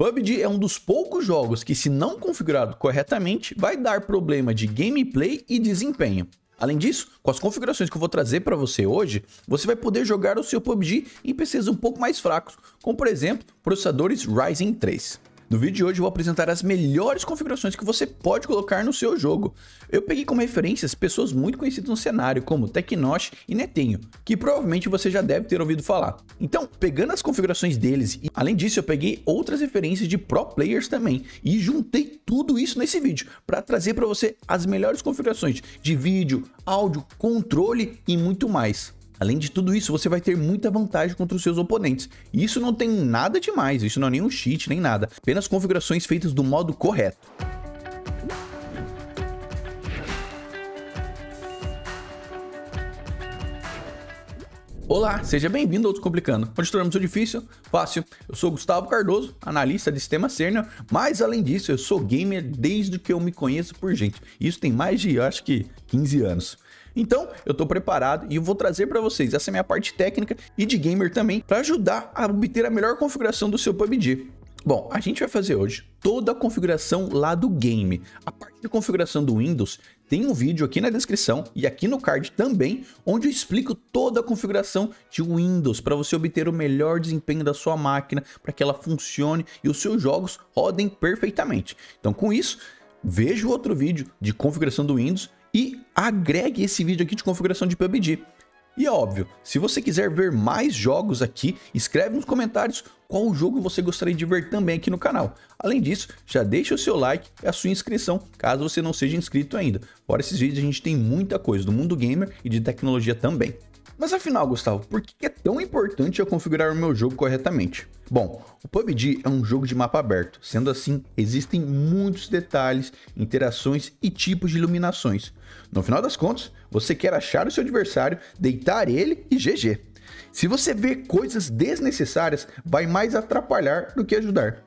PUBG é um dos poucos jogos que, se não configurado corretamente, vai dar problema de gameplay e desempenho. Além disso, com as configurações que eu vou trazer para você hoje, você vai poder jogar o seu PUBG em PCs um pouco mais fracos, como por exemplo, processadores Ryzen 3. No vídeo de hoje eu vou apresentar as melhores configurações que você pode colocar no seu jogo. Eu peguei como referências pessoas muito conhecidas no cenário, como Tecnosh e Netenho, que provavelmente você já deve ter ouvido falar. Então, pegando as configurações deles, e além disso eu peguei outras referências de pro players também, e juntei tudo isso nesse vídeo, para trazer para você as melhores configurações de vídeo, áudio, controle e muito mais. Além de tudo isso, você vai ter muita vantagem contra os seus oponentes. E isso não tem nada demais, isso não é nenhum cheat, nem nada. Apenas configurações feitas do modo correto. Olá, seja bem-vindo ao Descomplicando, onde tornamos o difícil fácil. Eu sou Gustavo Cardoso, analista de sistema sênior, mas além disso, eu sou gamer desde que eu me conheço por gente. Isso tem mais de, acho que, 15 anos. Então, eu estou preparado e eu vou trazer para vocês essa é minha parte técnica e de gamer também para ajudar a obter a melhor configuração do seu PUBG. Bom, a gente vai fazer hoje toda a configuração lá do game. A parte de configuração do Windows tem um vídeo aqui na descrição e aqui no card também, onde eu explico toda a configuração de Windows para você obter o melhor desempenho da sua máquina, para que ela funcione e os seus jogos rodem perfeitamente. Então com isso, veja o outro vídeo de configuração do Windows e agregue esse vídeo aqui de configuração de PUBG. E é óbvio, se você quiser ver mais jogos aqui, escreve nos comentários qual jogo você gostaria de ver também aqui no canal. Além disso, já deixa o seu like e a sua inscrição, caso você não seja inscrito ainda. Fora esses vídeos, a gente tem muita coisa do mundo gamer e de tecnologia também. Mas afinal, Gustavo, por que é tão importante eu configurar o meu jogo corretamente? Bom, o PUBG é um jogo de mapa aberto, sendo assim, existem muitos detalhes, interações e tipos de iluminações. No final das contas, você quer achar o seu adversário, deitar ele e GG. Se você vê coisas desnecessárias, vai mais atrapalhar do que ajudar.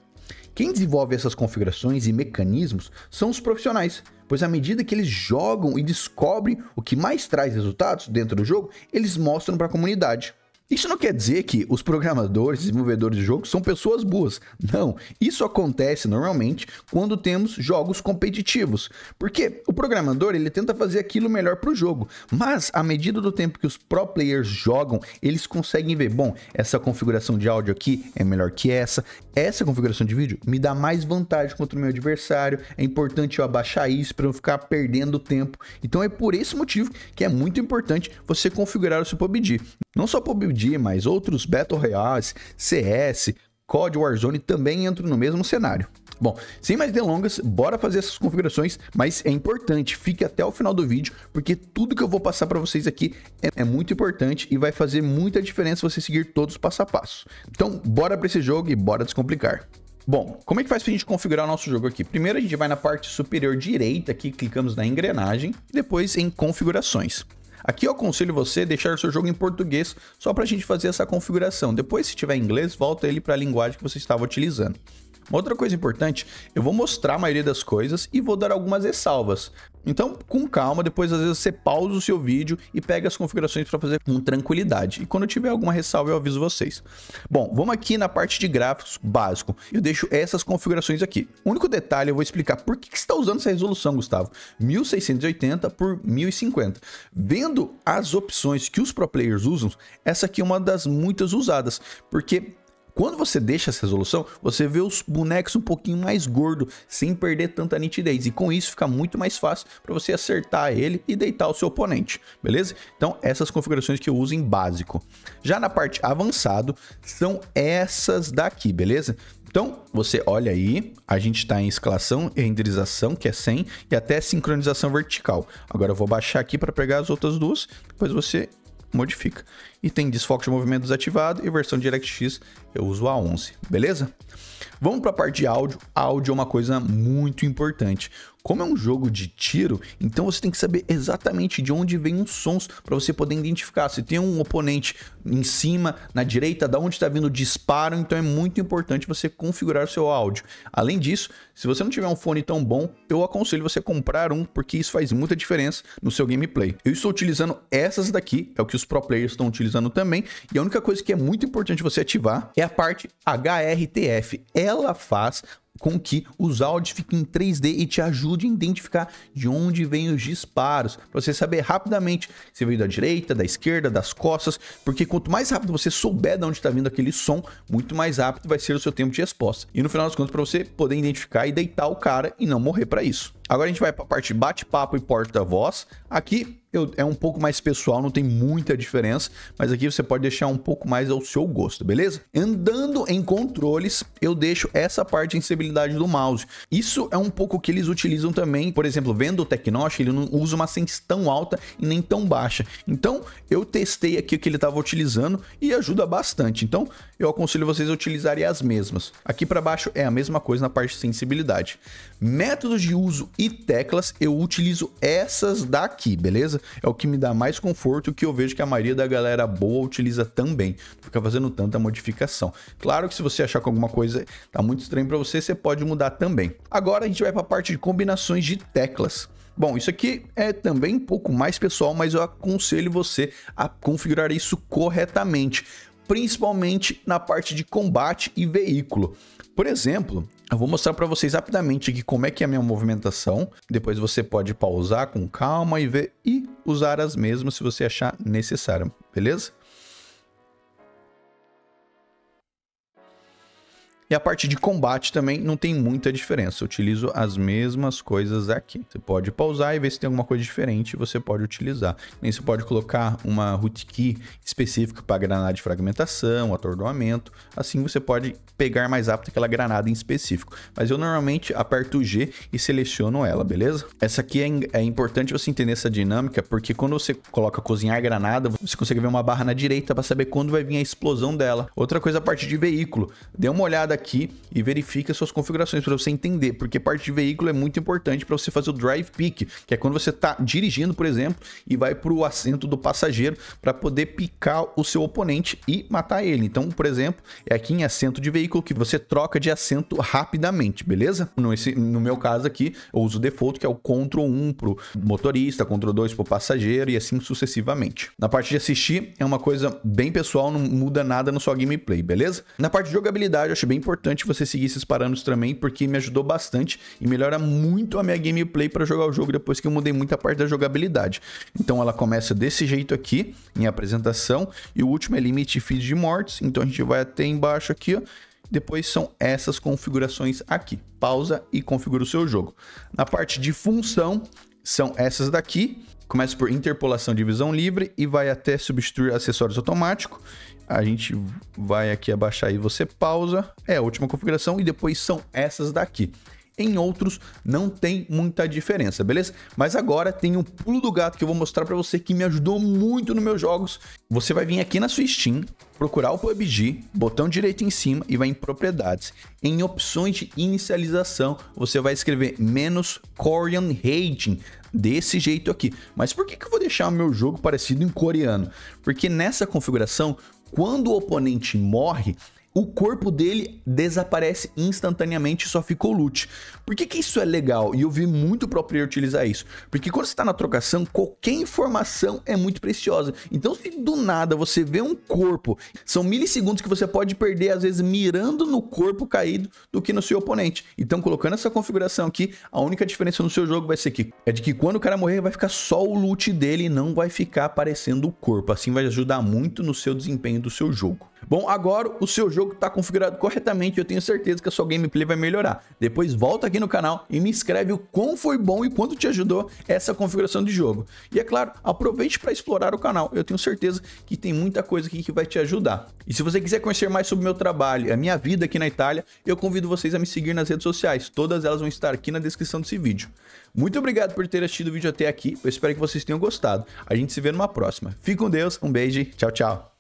Quem desenvolve essas configurações e mecanismos são os profissionais, pois à medida que eles jogam e descobrem o que mais traz resultados dentro do jogo, eles mostram para a comunidade. Isso não quer dizer que os programadores, desenvolvedores de jogos são pessoas boas. Não, isso acontece normalmente quando temos jogos competitivos, porque o programador ele tenta fazer aquilo melhor para o jogo, mas à medida do tempo que os pro players jogam, eles conseguem ver, bom, essa configuração de áudio aqui é melhor que essa, essa configuração de vídeo me dá mais vantagem contra o meu adversário, é importante eu abaixar isso para não ficar perdendo tempo. Então é por esse motivo que é muito importante você configurar o seu PUBG. Não só PUBG, mas outros Battle Royales, CS, COD Warzone também entram no mesmo cenário. Bom, sem mais delongas, bora fazer essas configurações, mas é importante, fique até o final do vídeo, porque tudo que eu vou passar para vocês aqui é, é, muito importante e vai fazer muita diferença você seguir todos passo a passo. Então, bora para esse jogo e bora descomplicar. Bom, como é que faz para a gente configurar o nosso jogo aqui? Primeiro a gente vai na parte superior direita aqui, clicamos na engrenagem, e depois em configurações. Aqui eu aconselho você deixar o seu jogo em português só para a gente fazer essa configuração. Depois, se tiver em inglês, volta ele para a linguagem que você estava utilizando. Uma outra coisa importante, eu vou mostrar a maioria das coisas e vou dar algumas ressalvas. Então, com calma, depois às vezes você pausa o seu vídeo e pega as configurações para fazer com tranquilidade. E quando eu tiver alguma ressalva, eu aviso vocês. Bom, vamos aqui na parte de gráficos básico. Eu deixo essas configurações aqui. O único detalhe, eu vou explicar por que, que você está usando essa resolução, Gustavo. 1680 por 1050. Vendo as opções que os pro players usam, essa aqui é uma das muitas usadas, porque quando você deixa essa resolução, você vê os bonecos um pouquinho mais gordo, sem perder tanta nitidez. E com isso fica muito mais fácil para você acertar ele e deitar o seu oponente, beleza? Então, essas configurações que eu uso em básico. Já na parte avançado, são essas daqui, beleza? Então, você olha aí, a gente está em escalação e renderização, que é 100, e até sincronização vertical. Agora eu vou baixar aqui para pegar as outras duas, depois você modifica. E tem desfoque de movimento desativado e versão DirectX eu uso a 11, beleza? Vamos para a parte de áudio. Áudio é uma coisa muito importante. Como é um jogo de tiro, então você tem que saber exatamente de onde vem os sons para você poder identificar. Se tem um oponente em cima, na direita, da onde está vindo o disparo, então é muito importante você configurar o seu áudio. Além disso, se você não tiver um fone tão bom, eu aconselho você comprar um, porque isso faz muita diferença no seu gameplay. Eu estou utilizando essas daqui, é o que os pro players estão utilizando também, e a única coisa que é muito importante você ativar é a parte HRTF. Ela faz com que os áudios fiquem em 3D e te ajude a identificar de onde vêm os disparos, para você saber rapidamente se veio da direita, da esquerda, das costas, porque quanto mais rápido você souber de onde está vindo aquele som, muito mais rápido vai ser o seu tempo de resposta. E no final das contas para você poder identificar e deitar o cara e não morrer para isso. Agora a gente vai para a parte bate-papo e porta-voz. Aqui eu, é um pouco mais pessoal, não tem muita diferença, mas aqui você pode deixar um pouco mais ao seu gosto, beleza? Andando em controles, eu deixo essa parte de sensibilidade do mouse. Isso é um pouco que eles utilizam também, por exemplo, vendo o Tecnosh, ele não usa uma sense tão alta e nem tão baixa. Então, eu testei aqui o que ele estava utilizando e ajuda bastante. Então, eu aconselho vocês a utilizarem as mesmas. Aqui para baixo é a mesma coisa na parte de sensibilidade. Métodos de uso e teclas, eu utilizo essas daqui, beleza? É o que me dá mais conforto que eu vejo que a maioria da galera boa utiliza também. Não fica fazendo tanta modificação. Claro que se você achar que alguma coisa tá muito estranho para você, você pode mudar também. Agora a gente vai para a parte de combinações de teclas. Bom, isso aqui é também um pouco mais pessoal, mas eu aconselho você a configurar isso corretamente, principalmente na parte de combate e veículo. Por exemplo, eu vou mostrar para vocês rapidamente aqui como é que é a minha movimentação. Depois você pode pausar com calma e ver e usar as mesmas se você achar necessário, beleza? E a parte de combate também não tem muita diferença. Eu utilizo as mesmas coisas aqui. Você pode pausar e ver se tem alguma coisa diferente você pode utilizar. Nem você pode colocar uma rootkey específica para granada de fragmentação, atordoamento. Assim você pode pegar mais rápido aquela granada em específico. Mas eu normalmente aperto G e seleciono ela, beleza? Essa aqui é, é importante você entender essa dinâmica, porque quando você coloca cozinhar granada, você consegue ver uma barra na direita para saber quando vai vir a explosão dela. Outra coisa, a parte de veículo. Dê uma olhada aqui aqui e verifica suas configurações para você entender, porque parte de veículo é muito importante para você fazer o drive pick, que é quando você está dirigindo, por exemplo, e vai para o assento do passageiro para poder picar o seu oponente e matar ele. Então, por exemplo, é aqui em assento de veículo que você troca de assento rapidamente, beleza? No, esse, no meu caso aqui, eu uso o default, que é o Ctrl 1 para o motorista, Ctrl 2 para o passageiro e assim sucessivamente. Na parte de assistir, é uma coisa bem pessoal, não muda nada na sua gameplay, beleza? Na parte de jogabilidade, eu achei bem importante importante você seguir esses parâmetros também, porque me ajudou bastante e melhora muito a minha gameplay para jogar o jogo depois que eu mudei muita parte da jogabilidade. Então ela começa desse jeito aqui, em apresentação, e o último é limite feed de mortes, então a gente vai até embaixo aqui, ó, depois são essas configurações aqui. Pausa e configura o seu jogo. Na parte de função, são essas daqui. Começa por interpolação de visão livre e vai até substituir acessórios automático. A gente vai aqui abaixar e você pausa. É a última configuração e depois são essas daqui em outros não tem muita diferença, beleza? Mas agora tem um pulo do gato que eu vou mostrar para você que me ajudou muito nos meus jogos. Você vai vir aqui na sua Steam, procurar o PUBG, botão direito em cima e vai em propriedades. Em opções de inicialização, você vai escrever menos Korean Rating, desse jeito aqui. Mas por que, que eu vou deixar o meu jogo parecido em coreano? Porque nessa configuração, quando o oponente morre, o corpo dele desaparece instantaneamente e só ficou loot. Por que, que isso é legal? E eu vi muito pro player utilizar isso. Porque quando você está na trocação, qualquer informação é muito preciosa. Então, se do nada você vê um corpo, são milissegundos que você pode perder, às vezes, mirando no corpo caído do que no seu oponente. Então, colocando essa configuração aqui, a única diferença no seu jogo vai ser que é de que quando o cara morrer, vai ficar só o loot dele e não vai ficar aparecendo o corpo. Assim vai ajudar muito no seu desempenho do seu jogo. Bom, agora o seu jogo jogo está configurado corretamente, eu tenho certeza que a sua gameplay vai melhorar. Depois volta aqui no canal e me escreve o quão foi bom e quanto te ajudou essa configuração de jogo. E é claro, aproveite para explorar o canal, eu tenho certeza que tem muita coisa aqui que vai te ajudar. E se você quiser conhecer mais sobre o meu trabalho e a minha vida aqui na Itália, eu convido vocês a me seguir nas redes sociais, todas elas vão estar aqui na descrição desse vídeo. Muito obrigado por ter assistido o vídeo até aqui, eu espero que vocês tenham gostado. A gente se vê numa próxima. Fique com Deus, um beijo, tchau, tchau.